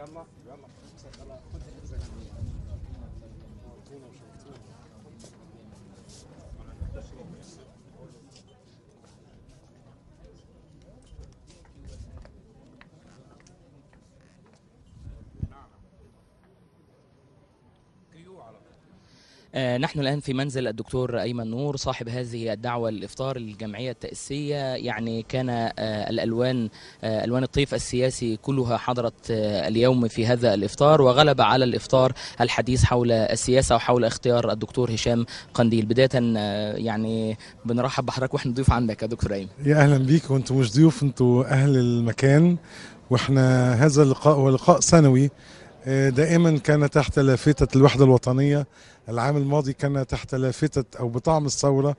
يلا يلا يلا خد آه، نحن الآن في منزل الدكتور أيمن نور صاحب هذه الدعوة الإفطار الجمعية التأسيسية يعني كان آه، الألوان آه، ألوان الطيف السياسي كلها حضرت اليوم في هذا الإفطار وغلب على الإفطار الحديث حول السياسة وحول اختيار الدكتور هشام قنديل بداية يعني بنرحب بحضرتك واحنا ضيوف عندك يا دكتور أيمن يا أهلا بيك وأنتم مش ضيوف أنتم أهل المكان واحنا هذا اللقاء هو لقاء سنوي دائما كان تحت لافتة الوحدة الوطنية العام الماضي كان تحت لافتة أو بطعم الثورة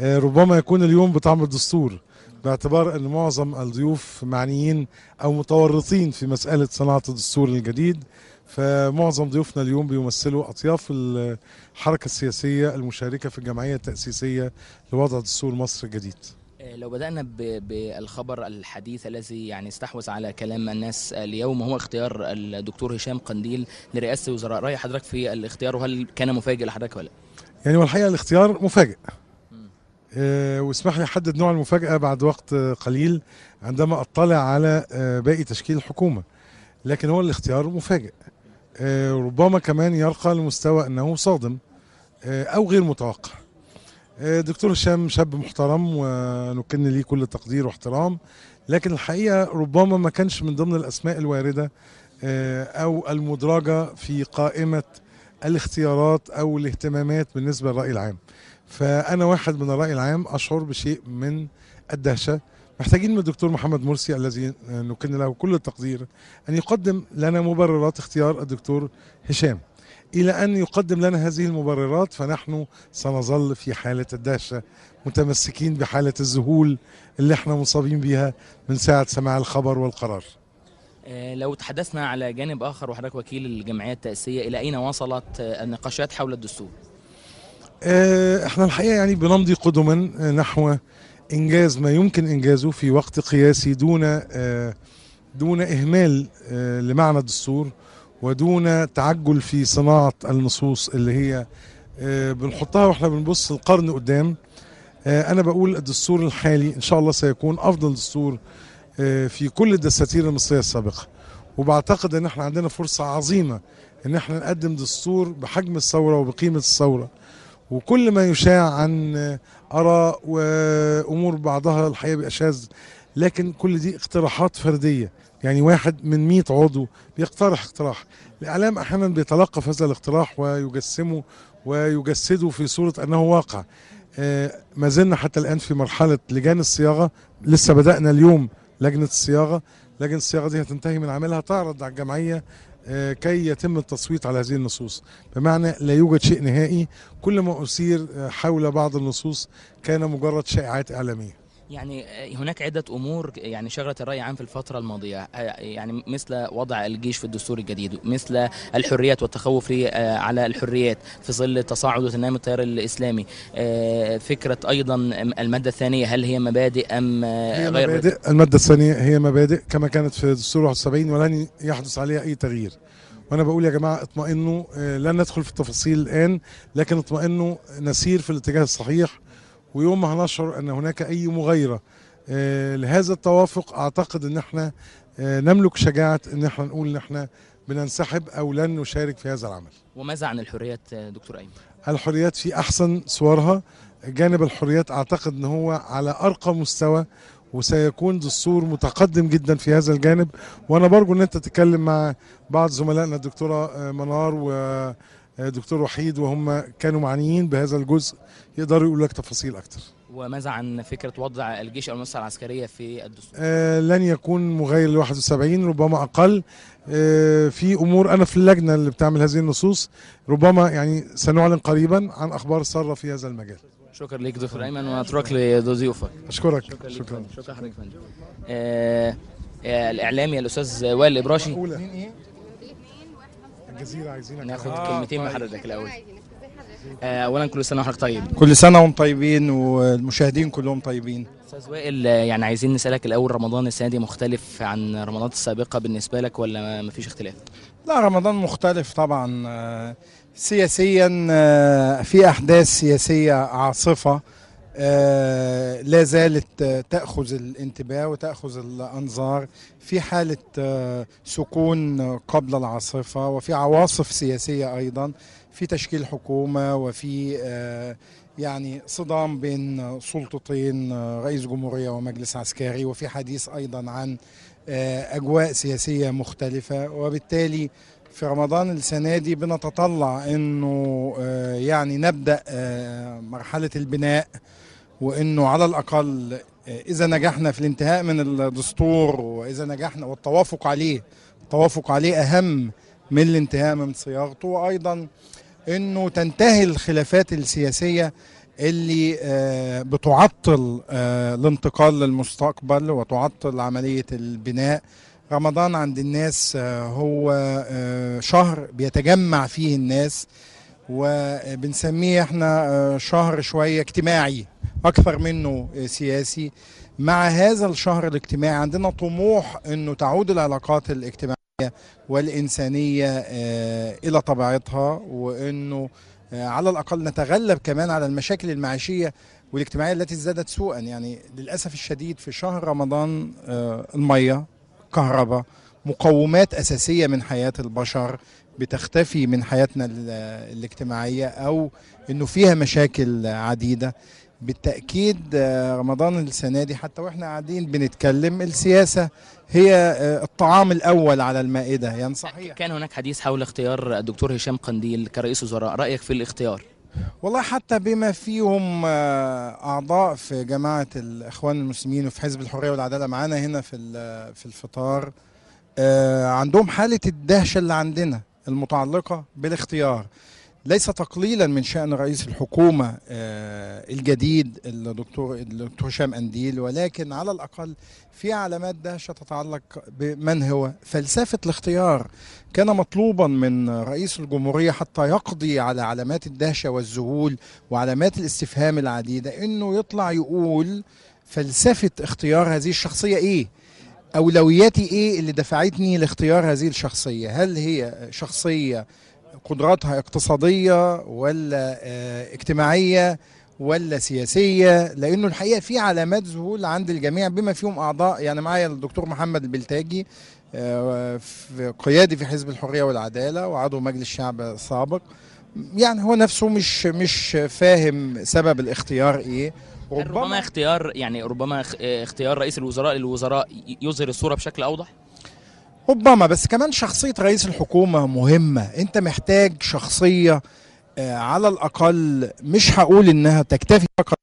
آه، ربما يكون اليوم بطعم الدستور باعتبار أن معظم الضيوف معنيين أو متورطين في مسألة صناعة الدستور الجديد فمعظم ضيوفنا اليوم بيمثلوا أطياف الحركة السياسية المشاركة في الجمعية التأسيسية لوضع دستور مصر الجديد آه، لو بدأنا بالخبر الحديث الذي يعني استحوذ على كلام الناس اليوم هو اختيار الدكتور هشام قنديل لرئاسة الوزراء رأي حضرتك في الاختيار وهل كان مفاجئ لحضرتك ولا؟ يعني والحقيقة الاختيار مفاجئ أه واسمح لي احدد نوع المفاجاه بعد وقت قليل عندما اطلع على آه، باقي تشكيل الحكومه لكن هو الاختيار مفاجئ أه ربما كمان يرقى لمستوى انه صادم أه او غير متوقع آه، دكتور هشام شاب محترم ونكن ليه كل تقدير واحترام لكن الحقيقه ربما ما كانش من ضمن الاسماء الوارده آه، او المدرجه في قائمه الاختيارات او الاهتمامات بالنسبه للراي العام فانا واحد من الراي العام اشعر بشيء من الدهشه محتاجين من الدكتور محمد مرسي الذي نكن له كل التقدير ان يقدم لنا مبررات اختيار الدكتور هشام إلى أن يقدم لنا هذه المبررات فنحن سنظل في حالة الدهشة متمسكين بحالة الذهول اللي احنا مصابين بها من ساعة سماع الخبر والقرار آه، لو تحدثنا على جانب آخر وحضرتك وكيل الجمعية التاسيه إلى أين وصلت آه، النقاشات حول الدستور؟ آه، احنا الحقيقة يعني بنمضي قدما نحو إنجاز ما يمكن إنجازه في وقت قياسي دون دون إهمال لمعنى الدستور ودون تعجل في صناعة النصوص اللي هي آه، بنحطها واحنا بنبص القرن قدام آه، انا بقول الدستور الحالي ان شاء الله سيكون افضل دستور آه، في كل الدساتير المصريه السابقه وبعتقد ان احنا عندنا فرصه عظيمه ان احنا نقدم دستور بحجم الثوره وبقيمه الثوره وكل ما يشاع عن اراء وامور بعضها الحقيقه باشاذ لكن كل دي اقتراحات فرديه يعني واحد من 100 عضو بيقترح اقتراح الاعلام احيانا بيتلقف هذا الاقتراح ويجسمه ويجسده في صوره انه واقع آه، ما زلنا حتى الان في مرحله لجان الصياغه لسه بدانا اليوم لجنه الصياغه لجنه الصياغه دي هتنتهي من عملها تعرض على الجمعيه آه، كي يتم التصويت على هذه النصوص بمعنى لا يوجد شيء نهائي كل ما أثير آه، حول بعض النصوص كان مجرد شائعات إعلامية يعني آه، هناك عدة أمور يعني شغلت الرأي العام في الفترة الماضية آه، يعني مثل وضع الجيش في الدستور الجديد مثل الحريات والتخوف آه، على الحريات في ظل تصاعد وتنامي التيار الإسلامي فكرة أيضا المادة الثانية هل هي مبادئ أم هي غير مبادئ المادة الثانية هي مبادئ كما كانت في الدستور 71 ولن يحدث عليها أي تغيير وانا بقول يا جماعه اطمئنوا لن ندخل في التفاصيل الان لكن اطمئنوا نسير في الاتجاه الصحيح ويوم ما هنشعر ان هناك اي مغايره آه، لهذا التوافق اعتقد ان احنا آه، نملك شجاعه ان احنا نقول ان احنا بننسحب او لن نشارك في هذا العمل. وماذا عن الحريات آه، دكتور ايمن؟ الحريات في احسن صورها جانب الحريات اعتقد ان هو على ارقى مستوى وسيكون دستور متقدم جدا في هذا الجانب وانا برجو ان انت تتكلم مع بعض زملائنا الدكتوره منار و دكتور وحيد وهم كانوا معنيين بهذا الجزء يقدروا يقولوا لك تفاصيل اكتر وماذا عن فكره وضع الجيش او المؤسسه العسكريه في الدستور؟ آه لن يكون مغاير ل 71 ربما اقل آه في امور انا في اللجنه اللي بتعمل هذه النصوص ربما يعني سنعلن قريبا عن اخبار ساره في هذا المجال. شكرا ليك دكتور ايمن واترك لضيوفك. اشكرك شكرا شكرا شكرا حضرتك فندم. آه،, آه الاعلامي الاستاذ وائل ابراشي. الاولى الجزيره عايزينك ناخد كلمتين من آه، طيب. حضرتك الاول. آه، اولا كل سنه وحضرتك طيب كل سنه وانتم طيبين والمشاهدين كلهم طيبين استاذ وائل يعني عايزين نسالك الاول رمضان السنه دي مختلف عن رمضانات السابقه بالنسبه لك ولا مفيش اختلاف لا رمضان مختلف طبعا آه، سياسيا آه، في احداث سياسيه عاصفه لا زالت تاخذ الانتباه وتاخذ الانظار في حاله سكون قبل العاصفه وفي عواصف سياسيه ايضا في تشكيل حكومة وفي آه، يعني صدام بين سلطتين آه، رئيس جمهورية ومجلس عسكري وفي حديث أيضا عن آه، أجواء سياسية مختلفة وبالتالي في رمضان السنة دي بنتطلع أنه يعني نبدأ مرحلة البناء وأنه على الأقل إذا نجحنا في الانتهاء من الدستور وإذا نجحنا والتوافق عليه التوافق عليه أهم من الانتهاء من صياغته وأيضا انه تنتهي الخلافات السياسيه اللي آه، بتعطل آه، الانتقال للمستقبل وتعطل عمليه البناء رمضان عند الناس آه، هو شهر بيتجمع فيه الناس وبنسميه احنا شهر شويه اجتماعي اكثر منه سياسي مع هذا الشهر الاجتماعي عندنا طموح انه تعود العلاقات الاجتماعيه والإنسانية آه، إلى طبيعتها وأنه آه، على الأقل نتغلب كمان على المشاكل المعيشية والاجتماعية التي ازدادت سوءا يعني للأسف الشديد في شهر رمضان آه، المية كهرباء مقومات أساسية من حياة البشر بتختفي من حياتنا الاجتماعية أو أنه فيها مشاكل عديدة بالتأكيد رمضان السنة دي حتى وإحنا قاعدين بنتكلم السياسة هي آه، الطعام الاول على المائده يعني صحيح كان هناك حديث حول اختيار الدكتور هشام قنديل كرئيس وزراء رايك في الاختيار والله حتى بما فيهم آه، اعضاء في جماعه الاخوان المسلمين وفي حزب الحريه والعداله معانا هنا في في الفطار آه، عندهم حاله الدهشه اللي عندنا المتعلقه بالاختيار ليس تقليلا من شأن رئيس الحكومة آه، الجديد الدكتور الدكتور هشام أنديل ولكن على الأقل في علامات دهشة تتعلق بمن هو فلسفة الاختيار كان مطلوبا من رئيس الجمهورية حتى يقضي على علامات الدهشة والذهول وعلامات الاستفهام العديدة إنه يطلع يقول فلسفة اختيار هذه الشخصية إيه؟ أولوياتي إيه اللي دفعتني لاختيار هذه الشخصية؟ هل هي شخصية قدراتها اقتصادية ولا آه، اجتماعية ولا سياسية لأنه الحقيقة في علامات ذهول عند الجميع بما فيهم أعضاء يعني معايا الدكتور محمد البلتاجي آه، في قيادي في حزب الحرية والعدالة وعضو مجلس الشعب السابق يعني هو نفسه مش مش فاهم سبب الاختيار ايه ربما, ربما اختيار يعني ربما آه، اختيار رئيس الوزراء للوزراء يظهر الصورة بشكل أوضح ربما بس كمان شخصيه رئيس الحكومه مهمه انت محتاج شخصيه آه، على الاقل مش هقول انها تكتفي فقط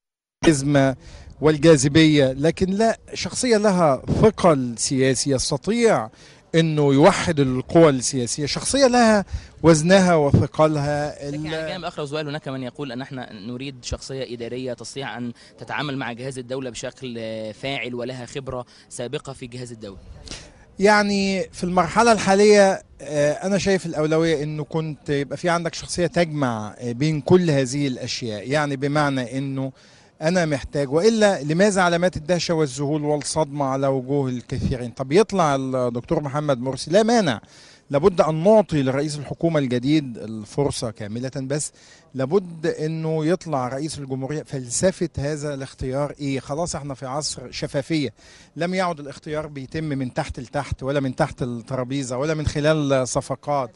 بالكاريزما والجاذبيه لكن لا شخصيه لها ثقل سياسي يستطيع انه يوحد القوى السياسيه شخصيه لها وزنها وثقلها لكن على جانب اخر زوال هناك من يقول ان احنا نريد شخصيه اداريه تستطيع ان تتعامل مع جهاز الدوله بشكل آه، فاعل ولها خبره سابقه في جهاز الدوله يعني في المرحله الحاليه آه، انا شايف الاولويه انه كنت يبقى في عندك شخصيه تجمع آه، بين كل هذه الاشياء يعني بمعنى انه انا محتاج والا لماذا علامات الدهشه والذهول والصدمه على وجوه الكثيرين طب يطلع الدكتور محمد مرسي لا مانع لابد أن نعطي لرئيس الحكومة الجديد الفرصة كاملة بس لابد أنه يطلع رئيس الجمهورية فلسفة هذا الاختيار إيه خلاص احنا في عصر شفافية لم يعد الاختيار بيتم من تحت لتحت ولا من تحت الترابيزة ولا من خلال صفقات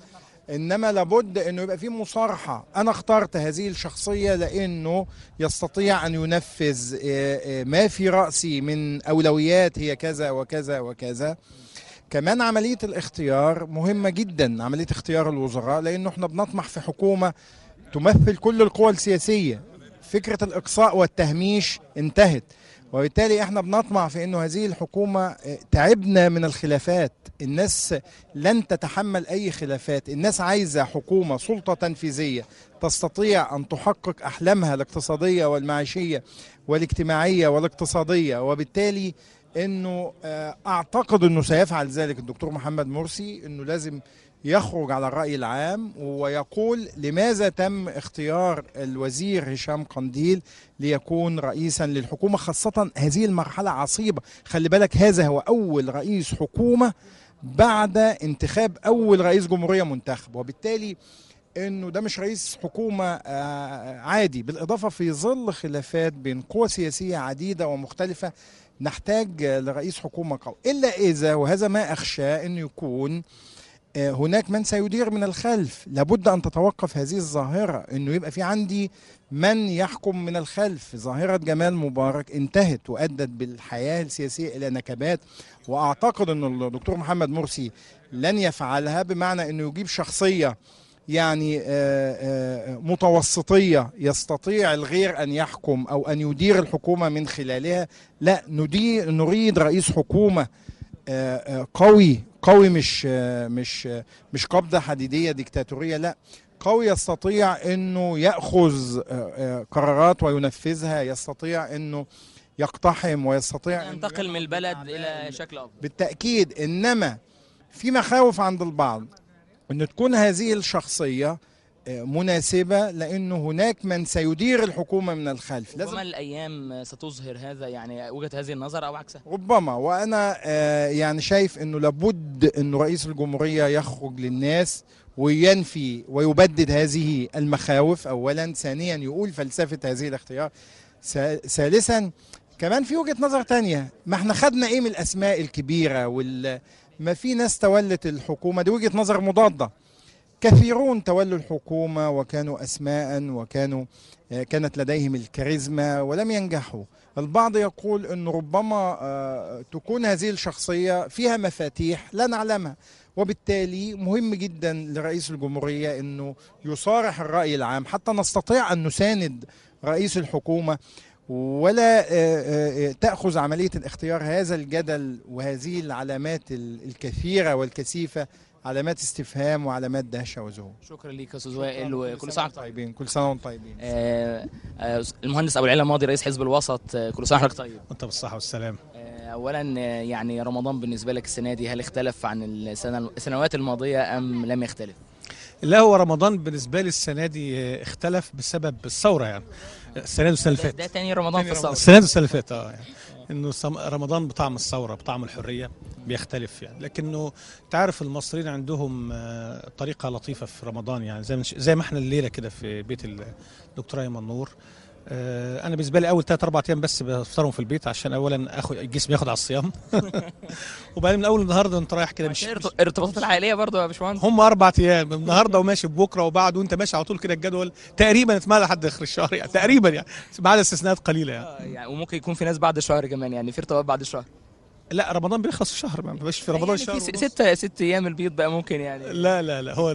انما لابد انه يبقى في مصارحه انا اخترت هذه الشخصيه لانه يستطيع ان ينفذ آه، آه، ما في راسي من اولويات هي كذا وكذا وكذا كمان عملية الاختيار مهمة جدا عملية اختيار الوزراء لأنه احنا بنطمح في حكومة تمثل كل القوى السياسية فكرة الإقصاء والتهميش انتهت وبالتالي احنا بنطمع في انه هذه الحكومه تعبنا من الخلافات الناس لن تتحمل اي خلافات الناس عايزه حكومه سلطه تنفيذيه تستطيع ان تحقق احلامها الاقتصاديه والمعيشيه والاجتماعيه والاقتصاديه وبالتالي انه آه، اعتقد انه سيفعل ذلك الدكتور محمد مرسي انه لازم يخرج على الراي العام ويقول لماذا تم اختيار الوزير هشام قنديل ليكون رئيسا للحكومه خاصه هذه المرحله عصيبه خلي بالك هذا هو اول رئيس حكومه بعد انتخاب اول رئيس جمهوريه منتخب وبالتالي انه ده مش رئيس حكومه آه، عادي بالاضافه في ظل خلافات بين قوى سياسيه عديده ومختلفه نحتاج لرئيس حكومة قوي إلا إذا وهذا ما أخشى أن يكون آه، هناك من سيدير من الخلف لابد أن تتوقف هذه الظاهرة أنه يبقى في عندي من يحكم من الخلف ظاهرة جمال مبارك انتهت وأدت بالحياة السياسية إلى نكبات وأعتقد أن الدكتور محمد مرسي لن يفعلها بمعنى أنه يجيب شخصية يعني آه، آه، متوسطية يستطيع الغير أن يحكم أو أن يدير الحكومة من خلالها لا نريد رئيس حكومة آه، قوي قوي مش مش مش قبضة حديدية ديكتاتورية لا قوي يستطيع انه ياخذ قرارات وينفذها يستطيع انه يقتحم ويستطيع ينتقل من البلد الى شكل افضل بالتاكيد انما في مخاوف عند البعض أن تكون هذه الشخصية آه، مناسبة لأنه هناك من سيدير الحكومة من الخلف ربما الأيام ستظهر هذا يعني وجهة هذه النظر أو عكسها ربما وأنا آه، يعني شايف أنه لابد أن رئيس الجمهورية يخرج للناس وينفي ويبدد هذه المخاوف أولا ثانيا يقول فلسفة هذه الاختيار ثالثا كمان في وجهة نظر تانية ما احنا خدنا ايه من الاسماء الكبيرة وال ما في ناس تولت الحكومة دي وجهة نظر مضادة كثيرون تولوا الحكومة وكانوا أسماء وكانوا آه، كانت لديهم الكاريزما ولم ينجحوا البعض يقول أن ربما آه، تكون هذه الشخصية فيها مفاتيح لا نعلمها وبالتالي مهم جدا لرئيس الجمهورية أنه يصارح الرأي العام حتى نستطيع أن نساند رئيس الحكومة ولا آه، آه، آه، تأخذ عملية الاختيار هذا الجدل وهذه العلامات الكثيرة والكثيفة علامات استفهام وعلامات دهشه وذهول شكرا لك يا استاذ وائل وكل سنه وانتم طيبين كل سنه وانتم طيبين آه آه المهندس ابو العلا ماضي رئيس حزب الوسط آه كل سنه وحضرتك طيب انت بالصحه والسلامه اولا يعني رمضان بالنسبه لك السنه دي هل اختلف عن السنوات الماضيه ام لم يختلف لا هو رمضان بالنسبه لي السنه دي اختلف بسبب الثوره يعني السنه دي والسنه اللي فاتت ده تاني رمضان في الثوره السنه دي والسنه اللي فاتت اه يعني. انه رمضان بطعم الثوره بطعم الحريه بيختلف يعني لكنه تعرف المصريين عندهم آه، طريقه لطيفه في رمضان يعني زي زي ما احنا الليله كده في بيت الدكتور ايمن نور آه، انا بالنسبه لي اول ثلاث اربع ايام بس بفطرهم في البيت عشان اولا اخد الجسم ياخد على الصيام وبعدين من اول النهارده انت رايح كده مش الارتباطات العائليه برضه يا باشمهندس هم اربع ايام النهارده وماشي ببكره وبعد وانت ماشي على طول كده الجدول تقريبا اتمال لحد اخر الشهر يعني تقريبا يعني بعد استثناءات قليله يعني. آه، يعني وممكن يكون في ناس بعد شهر كمان يعني في ارتباط بعد شهر لا رمضان بيخلص في شهر ما بيبقاش في رمضان يعني شهر في ستة ست ايام البيض بقى ممكن يعني لا لا لا هو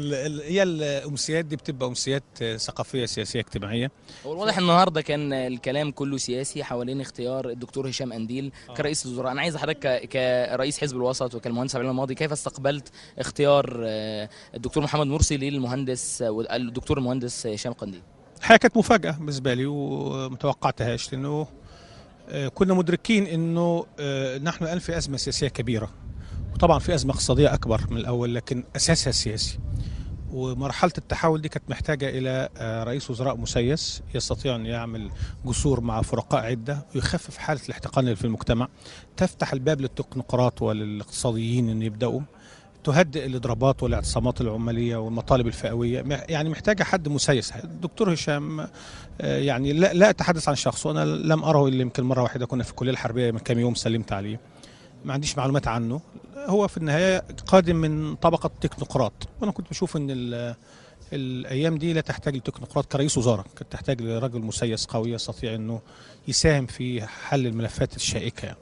هي الامسيات دي بتبقى امسيات ثقافيه سياسيه اجتماعيه هو الواضح النهارده كان الكلام كله سياسي حوالين اختيار الدكتور هشام انديل آه. كرئيس الوزراء انا عايز حضرتك كرئيس حزب الوسط وكالمهندس عبد الماضي كيف استقبلت اختيار آه، الدكتور محمد مرسي للمهندس الدكتور المهندس هشام قنديل حاجه كانت مفاجاه بالنسبه لي ومتوقعتهاش لانه آه، كنا مدركين انه آه، نحن الان في ازمه سياسيه كبيره وطبعا في ازمه اقتصاديه اكبر من الاول لكن اساسها سياسي ومرحله التحول دي كانت محتاجه الى آه، رئيس وزراء مسيس يستطيع ان يعمل جسور مع فرقاء عده ويخفف حاله الاحتقان في المجتمع تفتح الباب للتكنقراط وللاقتصاديين ان يبداوا تهدئ الاضرابات والاعتصامات العماليه والمطالب الفئويه يعني محتاجه حد مسيس الدكتور هشام آه، يعني لا, لا اتحدث عن شخصه انا لم اره الا يمكن مره واحده كنا في الكليه الحربيه من كام يوم سلمت عليه ما عنديش معلومات عنه هو في النهايه قادم من طبقه تكنوقراط وانا كنت بشوف ان الايام دي لا تحتاج لتكنوقراط كرئيس وزاره كانت تحتاج لرجل مسيس قوي يستطيع انه يساهم في حل الملفات الشائكه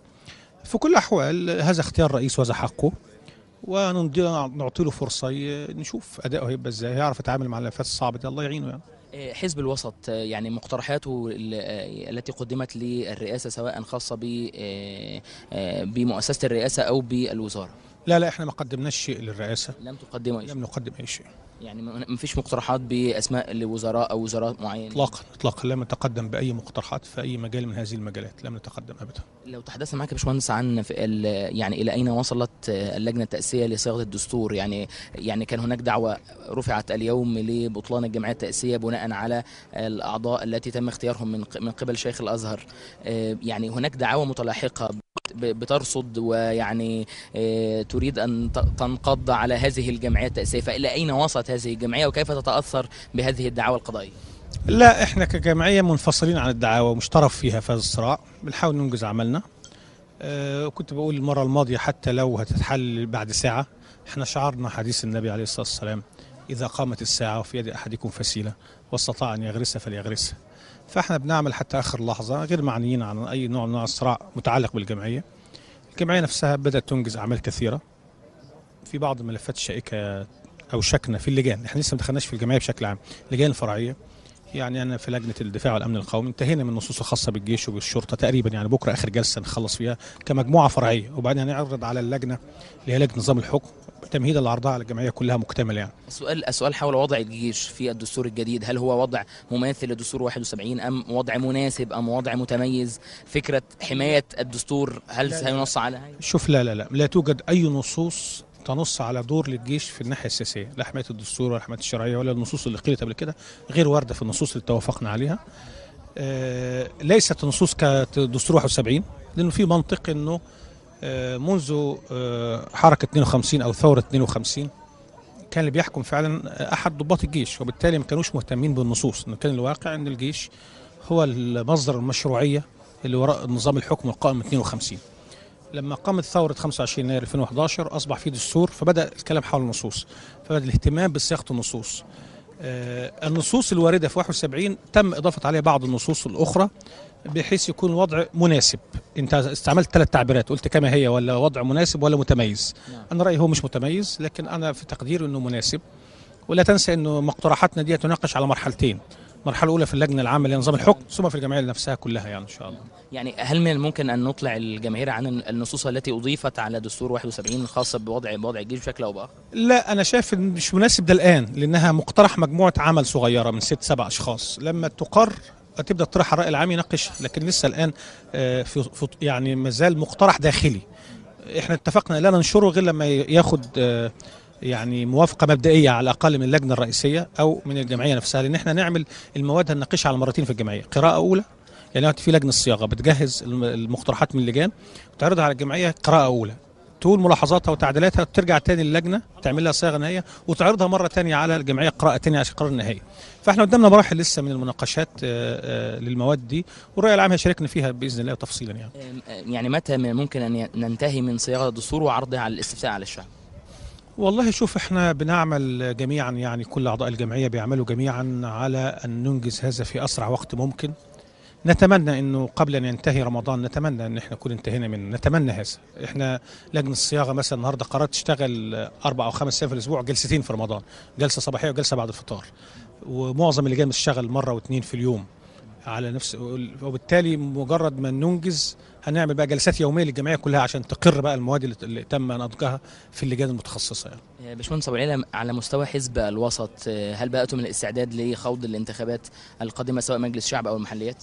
في كل الاحوال هذا اختيار الرئيس وهذا حقه ونعطي له فرصه نشوف اداؤه هيبقى ازاي هيعرف يتعامل مع الملفات الصعبه دي الله يعينه يعني إيه، حزب الوسط آه، يعني مقترحاته آه، التي قدمت للرئاسه سواء خاصه آه، بمؤسسه الرئاسه او بالوزاره لا لا احنا ما قدمناش شيء للرئاسه لم تقدموا اي شيء لم نقدم اي شيء يعني ما فيش مقترحات باسماء لوزراء او وزارات معينه اطلاقا اطلاقا لم نتقدم باي مقترحات في اي مجال من هذه المجالات لم نتقدم ابدا لو تحدثنا معاك يا باشمهندس عن يعني الى اين وصلت اللجنه التاسيسيه لصياغه الدستور يعني يعني كان هناك دعوه رفعت اليوم لبطلان الجمعيه التاسيسيه بناء على الاعضاء التي تم اختيارهم من من قبل شيخ الازهر آه، يعني هناك دعاوى متلاحقه بترصد ويعني آه، تريد أن تنقض على هذه الجمعية التأسيسية فإلى أين وصلت هذه الجمعية وكيف تتأثر بهذه الدعاوى القضائية؟ لا احنا كجمعية منفصلين عن الدعاوى ومش طرف فيها في هذا الصراع بنحاول ننجز عملنا آه، كنت بقول المرة الماضية حتى لو هتتحل بعد ساعة احنا شعرنا حديث النبي عليه الصلاة والسلام إذا قامت الساعة وفي يد أحدكم فسيلة واستطاع أن يغرسها فليغرسها فاحنا بنعمل حتى اخر لحظه غير معنيين عن اي نوع من الصراع متعلق بالجمعيه. الجمعيه نفسها بدات تنجز اعمال كثيره. في بعض الملفات الشائكه او شكنا في اللجان، احنا لسه ما دخلناش في الجمعيه بشكل عام، اللجان الفرعيه يعني انا في لجنه الدفاع والامن القومي انتهينا من النصوص الخاصه بالجيش وبالشرطه تقريبا يعني بكره اخر جلسه نخلص فيها كمجموعه فرعيه وبعدين هنعرض يعني على اللجنه اللي هي لجنه نظام الحكم تمهيدا لعرضها على الجمعيه كلها مكتمله يعني. السؤال السؤال حول وضع الجيش في الدستور الجديد، هل هو وضع مماثل لدستور 71 ام وضع مناسب ام وضع متميز؟ فكره حمايه الدستور هل سينص هاي؟ شوف لا لا لا لا توجد اي نصوص تنص على دور للجيش في الناحيه السياسيه لا حمايه الدستور ولا حمايه الشرعيه ولا النصوص اللي قيلت قبل كده غير وارده في النصوص اللي توافقنا عليها آه، ليست النصوص كدستور 71 لانه في منطق انه آه، منذ آه، حركه 52 او ثوره 52 كان اللي بيحكم فعلا احد ضباط الجيش وبالتالي ما كانوش مهتمين بالنصوص انه كان الواقع ان الجيش هو المصدر المشروعيه اللي وراء نظام الحكم القائم 52 لما قامت ثورة 25 يناير 2011 أصبح في دستور فبدأ الكلام حول النصوص فبدأ الاهتمام بصياغة النصوص آه، النصوص الواردة في 71 تم إضافة عليها بعض النصوص الأخرى بحيث يكون الوضع مناسب انت استعملت ثلاث تعبيرات قلت كما هي ولا وضع مناسب ولا متميز نعم. انا رايي هو مش متميز لكن انا في تقديري انه مناسب ولا تنسى انه مقترحاتنا دي تناقش على مرحلتين مرحلة أولى في اللجنة العامة لنظام الحكم ثم في الجمعية نفسها كلها يعني إن شاء الله يعني هل من الممكن أن نطلع الجماهير عن النصوص التي أضيفت على دستور 71 الخاصة بوضع بوضع الجيش بشكل أو بآخر؟ لا أنا شايف إن مش مناسب ده الآن لأنها مقترح مجموعة عمل صغيرة من ست سبع أشخاص لما تقر تبدا تطرح الراي العام يناقشها لكن لسه الان آه، في يعني مازال مقترح داخلي احنا اتفقنا لا ننشره غير لما ياخد آه، يعني موافقه مبدئيه على الاقل من اللجنه الرئيسيه او من الجمعيه نفسها لان احنا نعمل المواد هنناقشها على مرتين في الجمعيه قراءه اولى يعني في لجنه الصياغه بتجهز المقترحات من اللجان وتعرضها على الجمعيه قراءه اولى تقول ملاحظاتها وتعديلاتها وترجع تاني للجنه تعمل لها صياغه نهائيه وتعرضها مره تانية على الجمعيه قراءه تانية عشان القرار النهائي. فاحنا قدامنا مراحل لسه من المناقشات آه، آه، للمواد دي والراي العام هيشاركنا فيها باذن الله تفصيلا يعني. يعني متى ممكن ان ننتهي من صياغه الدستور وعرضها على الاستفتاء على الشعب؟ والله شوف احنا بنعمل جميعا يعني كل اعضاء الجمعيه بيعملوا جميعا على ان ننجز هذا في اسرع وقت ممكن نتمنى انه قبل ان ينتهي رمضان نتمنى ان احنا نكون انتهينا منه نتمنى هذا احنا لجنه الصياغه مثلا النهارده قررت تشتغل اربع او خمس ايام في الاسبوع جلستين في رمضان جلسه صباحيه وجلسه بعد الفطار ومعظم اللجان بتشتغل مره واثنين في اليوم على نفس وبالتالي مجرد ما ننجز هنعمل بقى جلسات يوميه للجمعيه كلها عشان تقر بقى المواد اللي تم نضجها في اللجان المتخصصه يعني. باشمهندس ابو على مستوى حزب الوسط آه، هل بقيتم من الاستعداد لخوض الانتخابات القادمه سواء مجلس الشعب او المحليات؟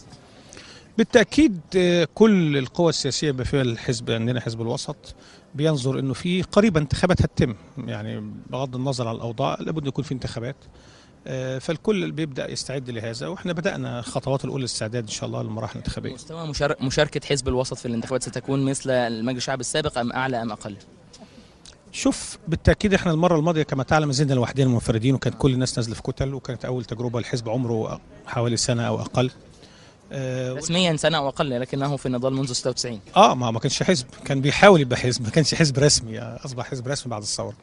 بالتاكيد آه، كل القوى السياسيه بما فيها الحزب عندنا حزب الوسط بينظر انه في قريبا انتخابات هتتم يعني بغض النظر عن الاوضاع لابد يكون في انتخابات آه، فالكل بيبدا يستعد لهذا واحنا بدانا الخطوات الاولى للاستعداد ان شاء الله للمراحل الانتخابيه مستوى مشاركه حزب الوسط في الانتخابات ستكون مثل المجلس الشعبي السابق ام اعلى ام اقل شوف بالتاكيد احنا المره الماضيه كما تعلم زدنا لوحدنا المنفردين وكانت كل الناس نازله في كتل وكانت اول تجربه الحزب عمره حوالي سنه او اقل آه، رسميا سنه او اقل لكنه في النضال منذ 96 اه ما ما كانش حزب كان بيحاول يبقى حزب ما كانش حزب رسمي اصبح حزب رسمي بعد الثوره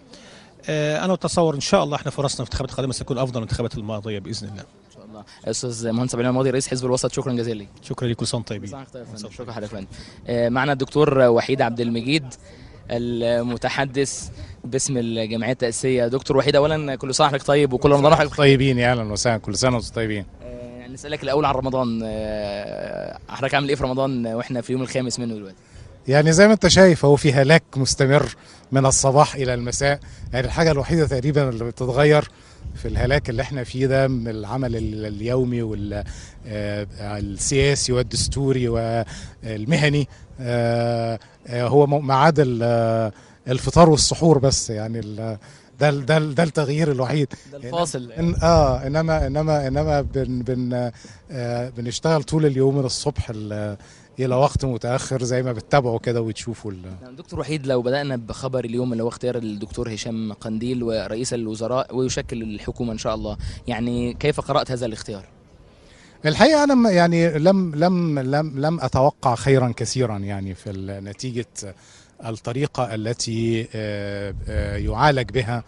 آه، انا اتصور ان شاء الله احنا فرصنا في الانتخابات القادمه ستكون افضل من الانتخابات الماضيه باذن الله ان شاء الله استاذ مهندس عبد الماضي رئيس حزب الوسط شكرا جزيلا لك شكرا لك كل سنه طيبين شكرا حضرتك يا فندم آه، معنا الدكتور وحيد عبد المجيد المتحدث باسم الجمعيه التاسيسيه دكتور وحيد اولا كل سنه وحضرتك طيب وكل رمضان وحضرتك طيبين يا اهلا وسهلا كل سنه وانتم طيبين آه، نسالك الاول عن رمضان حضرتك عامل ايه في رمضان واحنا في اليوم الخامس منه دلوقتي يعني زي ما انت شايف هو في هلاك مستمر من الصباح الى المساء يعني الحاجه الوحيده تقريبا اللي بتتغير في الهلاك اللي احنا فيه ده من العمل اليومي والسياسي آه، آه، والدستوري والمهني آه، هو ميعاد الفطار والسحور بس يعني ده ده ده التغيير الوحيد ده الفاصل إن اه انما انما انما بن بن آه بنشتغل طول اليوم من الصبح الى وقت متاخر زي ما بتتابعوا كده وتشوفوا ال... نعم، دكتور وحيد لو بدانا بخبر اليوم اللي هو اختيار الدكتور هشام قنديل ورئيس الوزراء ويشكل الحكومه ان شاء الله يعني كيف قرات هذا الاختيار الحقيقه انا يعني لم لم لم لم اتوقع خيرا كثيرا يعني في نتيجه الطريقه التي آه، آه، يعالج بها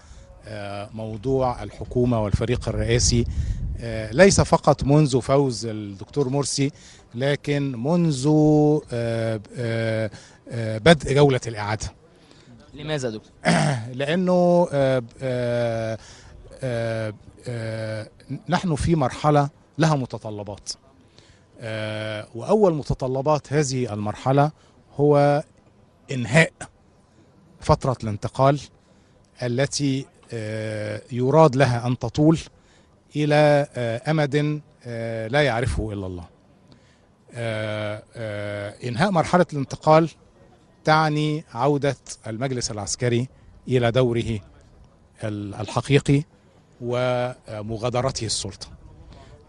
آه، موضوع الحكومه والفريق الرئاسي ليس فقط منذ فوز الدكتور مرسي لكن منذ آه، آه، آه، بدء جولة الإعادة لماذا دكتور؟ لأنه نحن في مرحلة لها متطلبات وأول متطلبات هذه المرحلة هو إنهاء فترة الانتقال التي يراد لها أن تطول إلى أمد لا يعرفه إلا الله آه، آه، انهاء مرحله الانتقال تعني عوده المجلس العسكري الى دوره الحقيقي ومغادرته السلطه.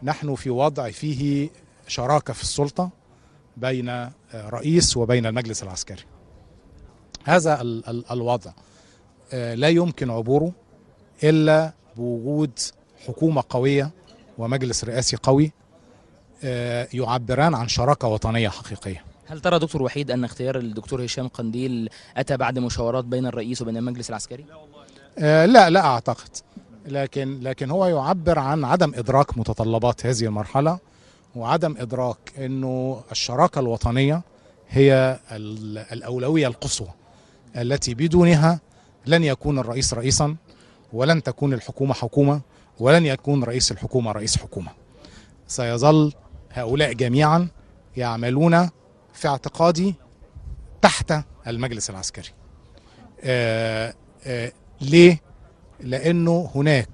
نحن في وضع فيه شراكه في السلطه بين رئيس وبين المجلس العسكري. هذا الوضع آه، لا يمكن عبوره الا بوجود حكومه قويه ومجلس رئاسي قوي يعبران عن شراكة وطنية حقيقية هل ترى دكتور وحيد أن اختيار الدكتور هشام قنديل أتى بعد مشاورات بين الرئيس وبين المجلس العسكري؟ آه، لا لا أعتقد لكن لكن هو يعبر عن عدم إدراك متطلبات هذه المرحلة وعدم إدراك أنه الشراكة الوطنية هي الأولوية القصوى التي بدونها لن يكون الرئيس رئيسا ولن تكون الحكومة حكومة ولن يكون رئيس الحكومة رئيس حكومة سيظل هؤلاء جميعا يعملون في اعتقادي تحت المجلس العسكري آآ آه، آآ آه، ليه لانه هناك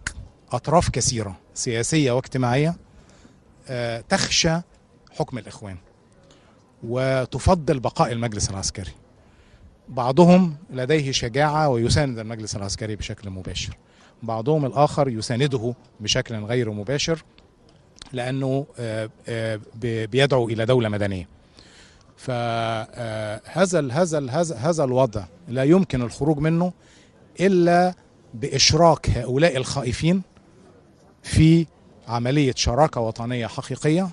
اطراف كثيره سياسيه واجتماعيه آه، تخشى حكم الاخوان وتفضل بقاء المجلس العسكري بعضهم لديه شجاعه ويساند المجلس العسكري بشكل مباشر بعضهم الاخر يسانده بشكل غير مباشر لانه آه، آه، بيدعو الى دوله مدنيه فهذا آه، هذا هذا الوضع لا يمكن الخروج منه الا باشراك هؤلاء الخائفين في عمليه شراكه وطنيه حقيقيه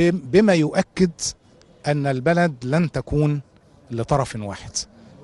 بما يؤكد ان البلد لن تكون لطرف واحد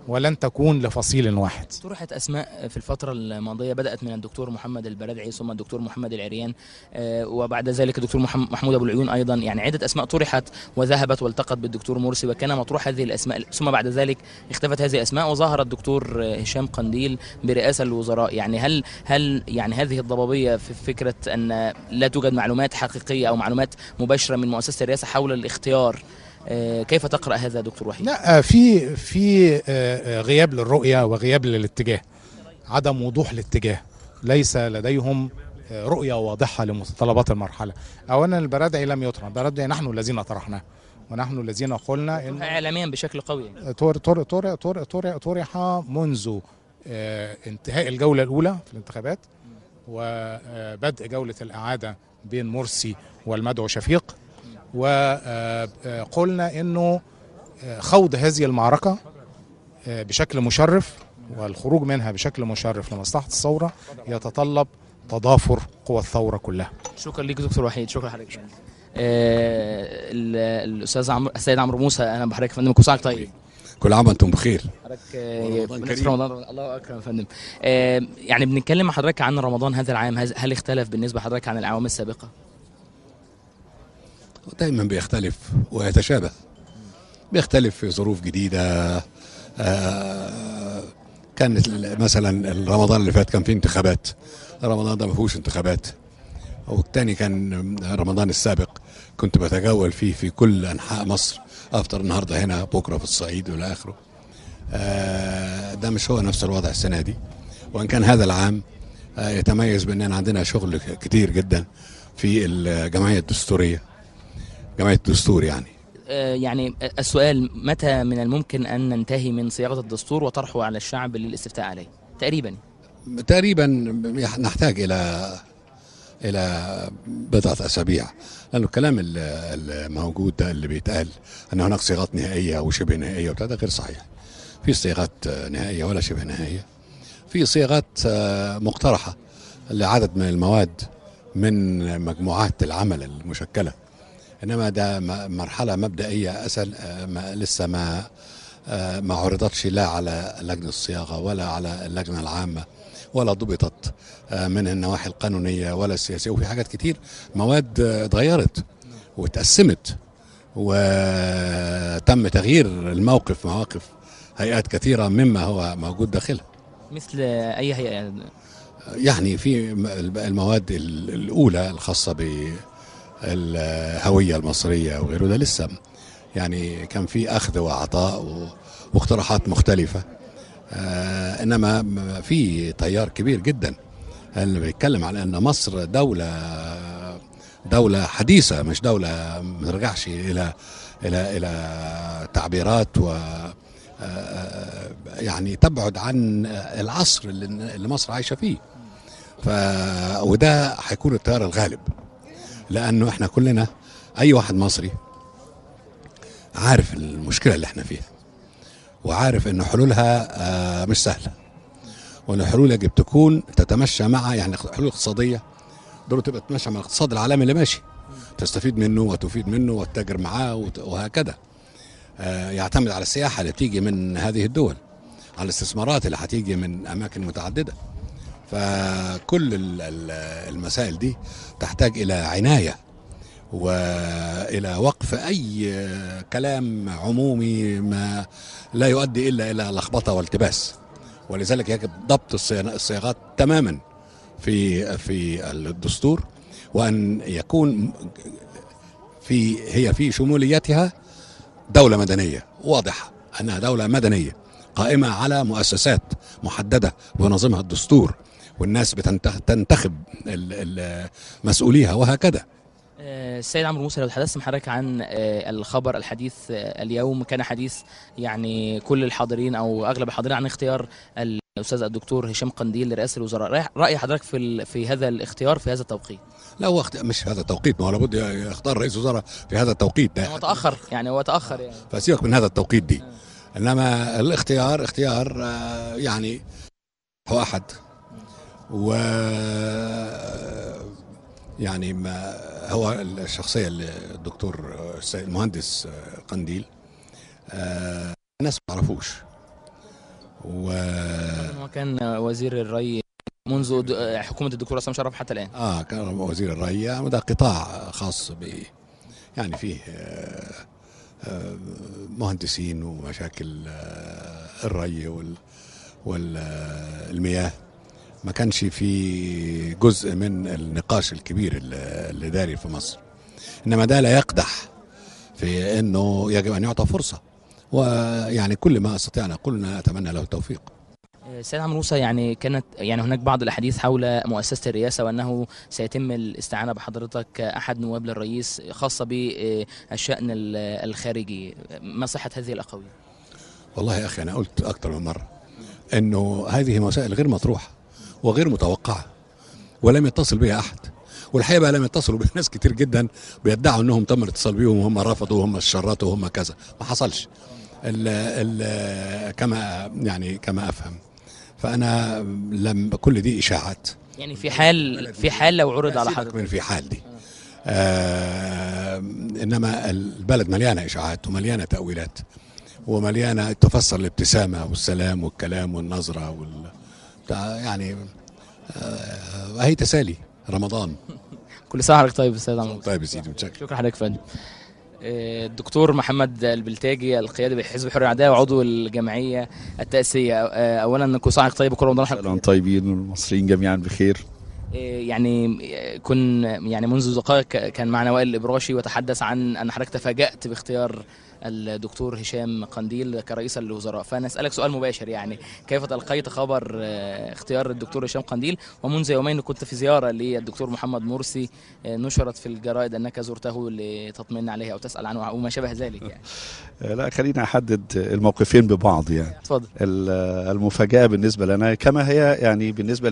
ولن تكون لفصيل واحد طرحت اسماء في الفتره الماضيه بدات من الدكتور محمد البلدعي ثم الدكتور محمد العريان آه، وبعد ذلك الدكتور محمود ابو العيون ايضا يعني عده اسماء طرحت وذهبت والتقت بالدكتور مرسي وكان مطروح هذه الاسماء ثم بعد ذلك اختفت هذه الاسماء وظهر الدكتور آه، هشام قنديل برئاسه الوزراء يعني هل هل يعني هذه الضبابيه في فكره ان لا توجد معلومات حقيقيه او معلومات مباشره من مؤسسه الرئاسه حول الاختيار آه، كيف تقرا هذا دكتور وحيد لا آه، في في آه، غياب للرؤيه وغياب للاتجاه عدم وضوح الاتجاه ليس لديهم رؤيه واضحه لمتطلبات المرحله اولا البرادعي لم يطرح البرادعي نحن الذين طرحناه ونحن الذين قلنا إن اعلاميا بشكل قوي يعني. طرح منذ انتهاء الجوله الاولى في الانتخابات وبدء جوله الاعاده بين مرسي والمدعو شفيق وقلنا انه خوض هذه المعركه بشكل مشرف والخروج منها بشكل مشرف لمصلحه الثوره يتطلب تضافر قوى الثوره كلها. شكرا ليك دكتور وحيد شكرا لحضرتك. شكرا. آه، الاستاذ عمرو السيد عمرو موسى اهلا بحضرتك يا فندم كل سنه طيب. كل عام وانتم بخير حضرتك آه، رمضان الله اكبر يا فندم آه، يعني بنتكلم مع حضرتك عن رمضان هذا العام هل اختلف بالنسبه لحضرتك عن الاعوام السابقه؟ دايما بيختلف ويتشابه بيختلف في ظروف جديدة آه، كان مثلا رمضان اللي فات كان فيه انتخابات رمضان ده ما فيهوش انتخابات والتاني كان رمضان السابق كنت بتجول فيه في كل انحاء مصر افطر النهارده هنا بكره في الصعيد والى اخره آه، ده مش هو نفس الوضع السنه دي وان كان هذا العام آه، يتميز بأننا عندنا شغل كتير جدا في الجمعيه الدستوريه جمعية الدستور يعني آه، يعني السؤال متى من الممكن ان ننتهي من صياغه الدستور وطرحه على الشعب للاستفتاء عليه تقريبا تقريبا نحتاج الى الى بضعه اسابيع لانه الكلام الموجود ده اللي بيتقال ان هناك صياغات نهائيه وشبه نهائيه وبتاع ده غير صحيح في صياغات آه، نهائيه ولا شبه نهائيه في صياغات آه، مقترحه لعدد من المواد من مجموعات العمل المشكله انما ده مرحله مبدئيه اسل آه، ما لسه ما آه، ما عرضتش لا على لجنه الصياغه ولا على اللجنه العامه ولا ضبطت آه، من النواحي القانونيه ولا السياسيه وفي حاجات كتير مواد اتغيرت واتقسمت وتم تغيير الموقف مواقف هيئات كثيره مما هو موجود داخلها مثل اي هيئه يعني في المواد الاولى الخاصه ب الهويه المصريه وغيره ده لسه يعني كان في اخذ وعطاء واقتراحات مختلفه آه، انما في تيار كبير جدا اللي بيتكلم على ان مصر دوله دوله حديثه مش دوله ما ترجعش الى الى الى تعبيرات و آه، آه، يعني تبعد عن العصر اللي مصر عايشه فيه ف وده هيكون التيار الغالب لانه احنا كلنا اي واحد مصري عارف المشكله اللي احنا فيها وعارف ان حلولها آه، مش سهله وان الحلول يجب تكون تتمشى مع يعني حلول اقتصاديه دول تبقى تتمشى مع الاقتصاد العالمي اللي ماشي تستفيد منه وتفيد منه وتتاجر معاه وهكذا آه، يعتمد على السياحه اللي بتيجي من هذه الدول على الاستثمارات اللي هتيجي من اماكن متعدده فكل المسائل دي تحتاج إلى عناية والى وقف اي كلام عمومي ما لا يؤدي الا الى لخبطه والتباس ولذلك يجب ضبط الصياغات تماما في في الدستور وان يكون في هي في شموليتها دوله مدنيه واضحه انها دوله مدنيه قائمه على مؤسسات محدده ونظمها الدستور والناس بتنتخب مسؤوليها وهكذا آه، السيد عمرو موسى لو تحدثت مع حضرتك عن آه، الخبر الحديث آه، اليوم كان حديث يعني كل الحاضرين او اغلب الحاضرين عن اختيار الاستاذ الدكتور هشام قنديل لرئاسه الوزراء راي حضرتك في في هذا الاختيار في هذا التوقيت لا هو اخت... مش هذا التوقيت ما هو لابد يختار رئيس وزراء في هذا التوقيت ده يعني هو تاخر يعني هو تاخر يعني فسيبك من هذا التوقيت دي انما الاختيار اختيار يعني هو احد و يعني ما هو الشخصيه الدكتور المهندس قنديل آه، الناس ما تعرفوش و كان وزير الري منذ حكومه الدكتور اسامه شرف حتى الان اه كان وزير الري وده آه، قطاع خاص ب يعني فيه آه، مهندسين ومشاكل الري والمياه ما كانش في جزء من النقاش الكبير اللي داري في مصر انما ده لا يقدح في انه يجب ان يعطى فرصه ويعني كل ما استطيع ان اقول اتمنى له التوفيق أه، سيد عمرو موسى يعني كانت يعني هناك بعض الاحاديث حول مؤسسه الرئاسه وانه سيتم الاستعانه بحضرتك احد نواب للرئيس خاصه بالشان الخارجي ما صحه هذه الاقاويل والله يا اخي انا قلت اكثر من مره انه هذه مسائل غير مطروحه وغير متوقعة ولم يتصل بها أحد والحقيقه بقى لم يتصلوا بناس كتير جدا بيدعوا انهم تم الاتصال بهم وهم رفضوا وهم الشرات وهم كذا ما حصلش ال ال كما يعني كما افهم فانا لم كل دي اشاعات يعني في حال في حال لو عرض على حضرتك من في حال دي آه انما البلد مليانه اشاعات ومليانه تاويلات ومليانه تفسر الابتسامه والسلام والكلام والنظره وال يعني آه، هي تسالي رمضان كل سنه حضرتك طيب استاذ عمرو طيب يا سيدي متشكر شكرا حضرتك يا فندم آه، الدكتور محمد البلتاجي القيادي بحزب الحريه العداله وعضو الجمعيه التاسيه آه، اولا كل سنه طيب وكل رمضان حضرتك طيبين والمصريين جميعا بخير يعني كن يعني منذ دقائق كان معنا وائل الابراشي وتحدث عن ان حضرتك تفاجات باختيار الدكتور هشام قنديل كرئيس الوزراء فانا اسالك سؤال مباشر يعني كيف تلقيت خبر آه، اختيار الدكتور هشام قنديل ومنذ يومين كنت في زياره للدكتور محمد مرسي آه، نشرت في الجرائد انك زرته لتطمئن عليه او تسال عنه او ما شابه ذلك يعني آه، لا خليني احدد الموقفين ببعض يعني اتفضل المفاجاه بالنسبه لنا كما هي يعني بالنسبه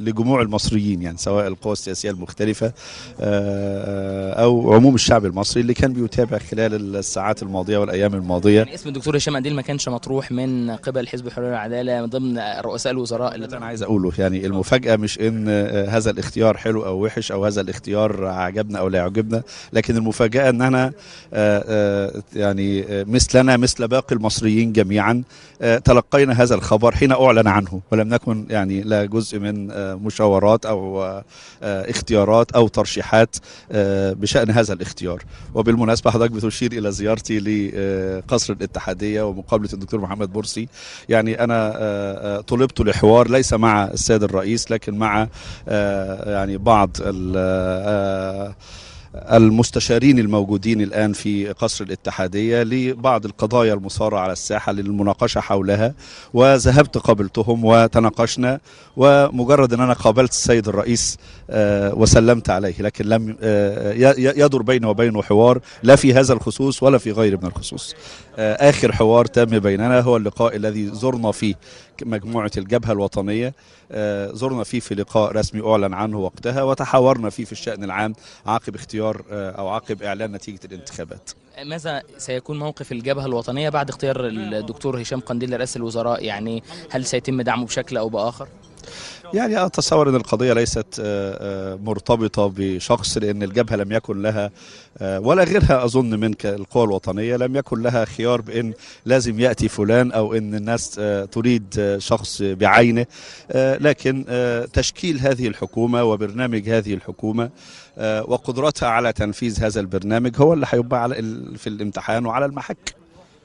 لجموع المصريين يعني سواء القوى السياسيه المختلفه او عموم الشعب المصري اللي كان بيتابع خلال الساعات الماضيه والايام الماضيه يعني اسم الدكتور هشام قنديل ما كانش مطروح من قبل حزب الحريه والعداله ضمن رؤساء الوزراء اللي انا عايز اقوله يعني المفاجاه مش ان آه، هذا الاختيار حلو او وحش او هذا الاختيار عجبنا او لا يعجبنا لكن المفاجاه ان انا آه، آه، يعني مثلنا مثل باقي المصريين جميعا تلقينا هذا الخبر حين اعلن عنه ولم نكن يعني لا جزء من مشاورات او اختيارات او ترشيحات بشان هذا الاختيار وبالمناسبه حضرتك بتشير الى زيارتي لقصر الاتحادية ومقابلة الدكتور محمد مرسي يعني أنا آه، آه، طلبت لحوار ليس مع السيد الرئيس لكن مع آه، يعني بعض المستشارين الموجودين الآن في قصر الاتحادية لبعض القضايا المصارعة على الساحة للمناقشة حولها وذهبت قابلتهم وتناقشنا ومجرد أن أنا قابلت السيد الرئيس آه، وسلمت عليه لكن لم آه، يدور بيني وبينه حوار لا في هذا الخصوص ولا في غير من الخصوص آه، آخر حوار تم بيننا هو اللقاء الذي زرنا فيه مجموعة الجبهة الوطنية آه، زرنا فيه في لقاء رسمي أعلن عنه وقتها وتحاورنا فيه في الشأن العام عقب اختيار آه، أو عقب إعلان نتيجة الانتخابات ماذا سيكون موقف الجبهة الوطنية بعد اختيار الدكتور هشام قنديل رئيس الوزراء يعني هل سيتم دعمه بشكل أو بآخر؟ يعني أتصور أن القضية ليست آه، آه، مرتبطة بشخص لأن الجبهة لم يكن لها آه، ولا غيرها أظن من القوى الوطنية لم يكن لها خيار بأن لازم يأتي فلان أو أن الناس تريد شخص بعينه لكن تشكيل هذه الحكومة وبرنامج هذه الحكومة وقدرتها على تنفيذ هذا البرنامج هو اللي هيبقى في الامتحان وعلى المحك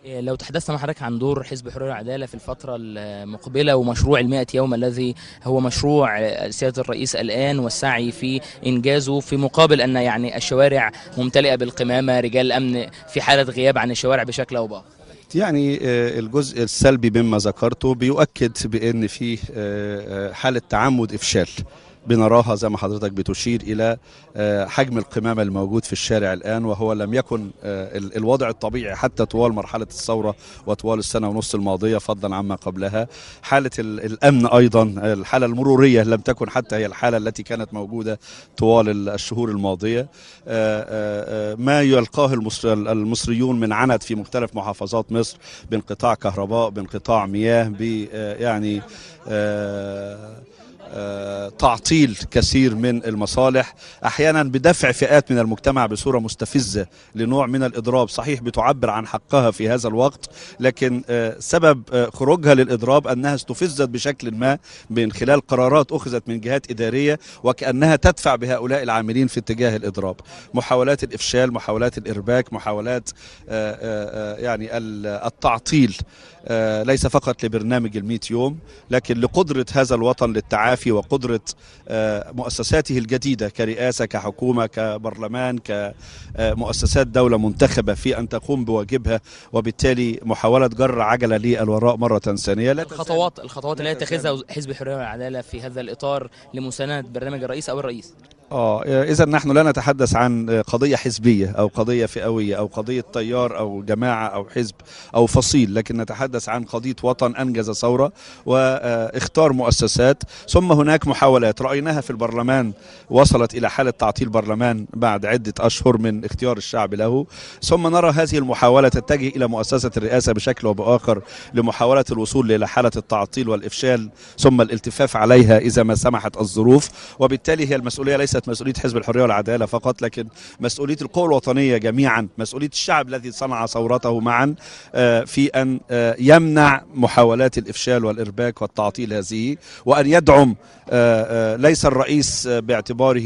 لو تحدثنا مع حضرتك عن دور حزب الحريه والعداله في الفتره المقبله ومشروع ال يوم الذي هو مشروع سياده الرئيس الان والسعي في انجازه في مقابل ان يعني الشوارع ممتلئه بالقمامه رجال الأمن في حاله غياب عن الشوارع بشكل او باخر يعني آه، الجزء السلبي مما ذكرته بيؤكد بان في آه، آه، حاله تعمد افشال بنراها زي ما حضرتك بتشير إلى آه، حجم القمامة الموجود في الشارع الآن وهو لم يكن آه، الوضع الطبيعي حتى طوال مرحلة الثورة وطوال السنة ونص الماضية فضلا عما قبلها حالة الأمن أيضا الحالة المرورية لم تكن حتى هي الحالة التي كانت موجودة طوال الشهور الماضية آه، ما يلقاه المصريون من عنت في مختلف محافظات مصر بانقطاع كهرباء بانقطاع مياه ب يعني آه آه، تعطيل كثير من المصالح احيانا بدفع فئات من المجتمع بصوره مستفزه لنوع من الاضراب صحيح بتعبر عن حقها في هذا الوقت لكن آه، سبب آه، خروجها للاضراب انها استفزت بشكل ما من خلال قرارات اخذت من جهات اداريه وكانها تدفع بهؤلاء العاملين في اتجاه الاضراب محاولات الافشال محاولات الارباك محاولات يعني التعطيل آه، ليس فقط لبرنامج الميت يوم لكن لقدرة هذا الوطن للتعافي وقدرة آه، مؤسساته الجديدة كرئاسة كحكومة كبرلمان كمؤسسات دولة منتخبة في أن تقوم بواجبها وبالتالي محاولة جر عجلة للوراء مرة ثانية الخطوات الخطوات اللي يتخذها حزب الحرية والعدالة في هذا الإطار لمساندة برنامج الرئيس أو الرئيس اه اذا نحن لا نتحدث عن قضيه حزبيه او قضيه فئويه او قضيه تيار او جماعه او حزب او فصيل لكن نتحدث عن قضيه وطن انجز ثوره واختار مؤسسات ثم هناك محاولات رايناها في البرلمان وصلت الى حاله تعطيل برلمان بعد عده اشهر من اختيار الشعب له ثم نرى هذه المحاوله تتجه الى مؤسسه الرئاسه بشكل او باخر لمحاوله الوصول الى حاله التعطيل والافشال ثم الالتفاف عليها اذا ما سمحت الظروف وبالتالي هي المسؤوليه ليست ليست مسؤوليه حزب الحريه والعداله فقط لكن مسؤوليه القوى الوطنيه جميعا مسؤوليه الشعب الذي صنع ثورته معا آه، في ان آه، يمنع محاولات الافشال والارباك والتعطيل هذه وان يدعم آه، ليس الرئيس باعتباره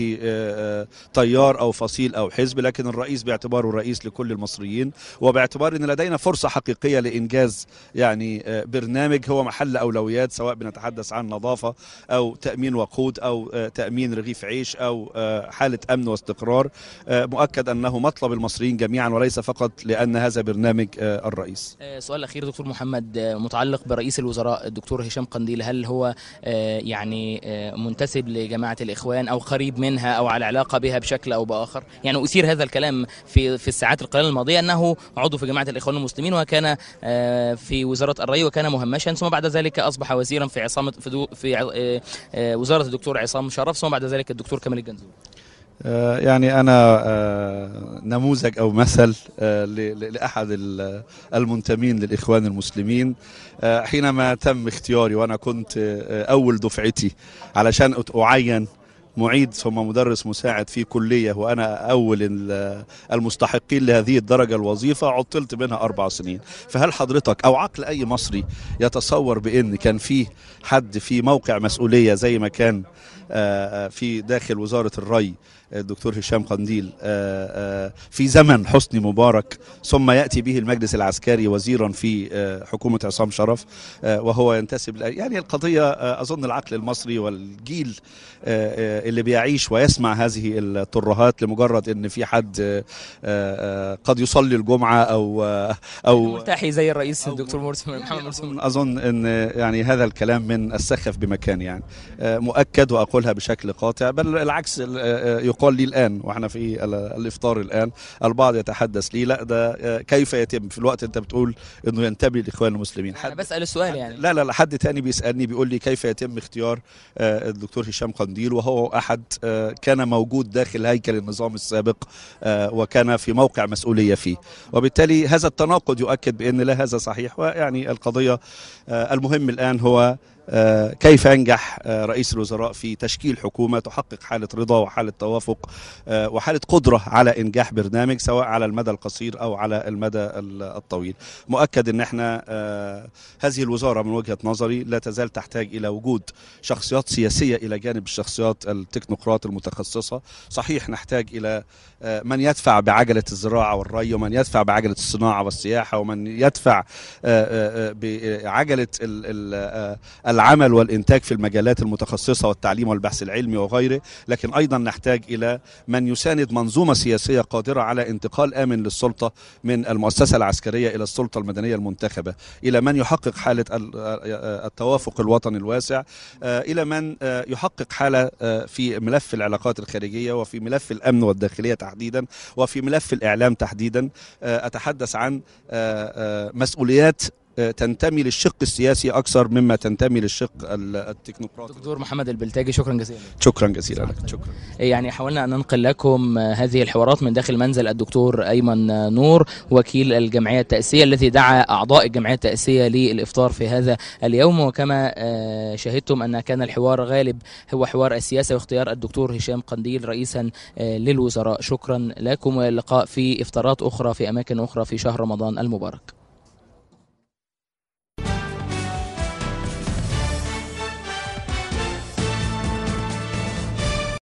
تيار او فصيل او حزب لكن الرئيس باعتباره رئيس لكل المصريين وباعتبار ان لدينا فرصه حقيقيه لانجاز يعني برنامج هو محل اولويات سواء بنتحدث عن نظافه او تامين وقود او تامين رغيف عيش او آه، حاله امن واستقرار آه، مؤكد انه مطلب المصريين جميعا وليس فقط لان هذا برنامج آه، الرئيس. سؤال اخير دكتور محمد متعلق برئيس الوزراء الدكتور هشام قنديل هل هو يعني منتسب لجماعه الاخوان او قريب منها او على علاقه بها بشكل او باخر؟ يعني اثير هذا الكلام في في الساعات القليله الماضيه انه عضو في جماعه الاخوان المسلمين وكان في وزاره الري وكان مهمشا ثم بعد ذلك اصبح وزيرا في عصامه في, في وزاره الدكتور عصام شرف ثم بعد ذلك الدكتور كمال جدا آه، يعني انا آه، نموذج او مثل آه، لاحد المنتمين للاخوان المسلمين حينما تم اختياري وانا كنت اول دفعتي علشان اعين معيد ثم مدرس مساعد في كلية وأنا أول المستحقين لهذه الدرجة الوظيفة عطلت منها أربع سنين فهل حضرتك أو عقل أي مصري يتصور بأن كان فيه حد في موقع مسؤولية زي ما كان آه، آه، في داخل وزارة الري الدكتور هشام قنديل آه، آه، في زمن حسني مبارك ثم ياتي به المجلس العسكري وزيرا في آه، حكومه عصام شرف وهو ينتسب يعني القضيه اظن العقل المصري والجيل اللي بيعيش ويسمع هذه الترهات لمجرد ان في حد قد يصلي الجمعه او او مرتاحي زي الرئيس الدكتور مرسي محمد مرسي اظن ان يعني هذا الكلام من السخف بمكان يعني مؤكد واقولها بشكل قاطع بل العكس يقال يقال لي الآن وإحنا في الإفطار الآن البعض يتحدث لي لا ده كيف يتم في الوقت أنت بتقول أنه ينتمي لإخوان المسلمين حد أنا بسأل السؤال يعني لا لا لا حد تاني بيسألني بيقول لي كيف يتم اختيار آه، الدكتور هشام قنديل وهو أحد آه، كان موجود داخل هيكل النظام السابق آه، وكان في موقع مسؤولية فيه وبالتالي هذا التناقض يؤكد بأن لا هذا صحيح ويعني القضية المهم الآن هو آه، كيف ينجح آه، رئيس الوزراء في تشكيل حكومه تحقق حاله رضا وحاله توافق آه، وحاله قدره على انجاح برنامج سواء على المدى القصير او على المدى الطويل. مؤكد ان احنا هذه الوزاره من وجهه نظري لا تزال تحتاج الى وجود شخصيات سياسيه الى جانب الشخصيات التكنوقراط المتخصصه، صحيح نحتاج الى من يدفع بعجله الزراعه والري ومن يدفع بعجله الصناعه والسياحه ومن يدفع بعجله ال العمل والإنتاج في المجالات المتخصصة والتعليم والبحث العلمي وغيره لكن أيضا نحتاج إلى من يساند منظومة سياسية قادرة على انتقال آمن للسلطة من المؤسسة العسكرية إلى السلطة المدنية المنتخبة إلى من يحقق حالة آه، التوافق الوطني الواسع آه، إلى من آه، يحقق حالة في ملف العلاقات الخارجية وفي ملف الأمن والداخلية تحديدا وفي ملف الإعلام تحديدا أتحدث عن مسؤوليات تنتمي للشق السياسي اكثر مما تنتمي للشق التكنوقراطي دكتور محمد البلتاجي شكرا جزيلا شكرا جزيلا لك شكرا يعني حاولنا ان ننقل لكم هذه الحوارات من داخل منزل الدكتور ايمن نور وكيل الجمعيه التاسيه الذي دعا اعضاء الجمعيه التاسيه للافطار في هذا اليوم وكما آه، شاهدتم ان كان الحوار غالب هو حوار السياسه واختيار الدكتور هشام قنديل رئيسا آه، للوزراء شكرا لكم واللقاء في افطارات اخرى في اماكن اخرى في شهر رمضان المبارك